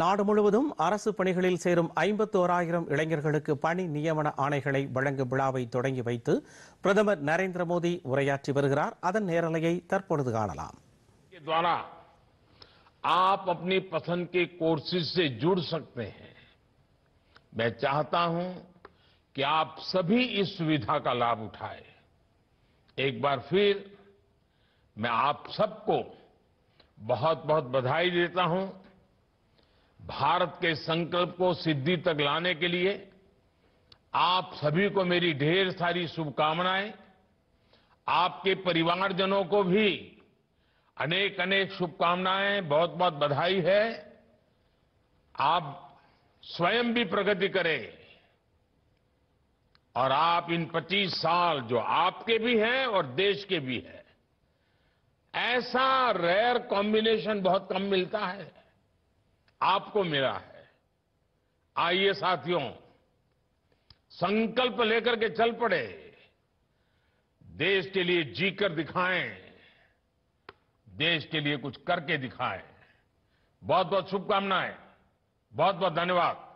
நாடு முழுவதும் அரசு பணிகளில் சேரும் ஐம்பத்தோராயிரம் இளைஞர்களுக்கு பணி நியமன ஆணைகளை வழங்கும் விழாவை தொடங்கி வைத்து பிரதமர் நரேந்திர மோடி உரையாற்றி வருகிறார் அதன் நேரலையை தற்பொழுது காணலாம் द्वारा आप अपनी पसंद के कोर्सेज से जुड़ सकते हैं मैं चाहता हूं कि आप सभी इस सुविधा का लाभ उठाएं एक बार फिर मैं आप सबको बहुत बहुत बधाई देता हूं भारत के संकल्प को सिद्धि तक लाने के लिए आप सभी को मेरी ढेर सारी शुभकामनाएं आपके परिवारजनों को भी अनेक अनेक शुभकामनाएं बहुत बहुत बधाई है आप स्वयं भी प्रगति करें और आप इन 25 साल जो आपके भी हैं और देश के भी हैं ऐसा रेयर कॉम्बिनेशन बहुत कम मिलता है आपको मिला है आइए साथियों संकल्प लेकर के चल पड़े देश के लिए जीकर दिखाएं देश के लिए कुछ करके दिखाएं बहुत बहुत शुभकामनाएं बहुत बहुत धन्यवाद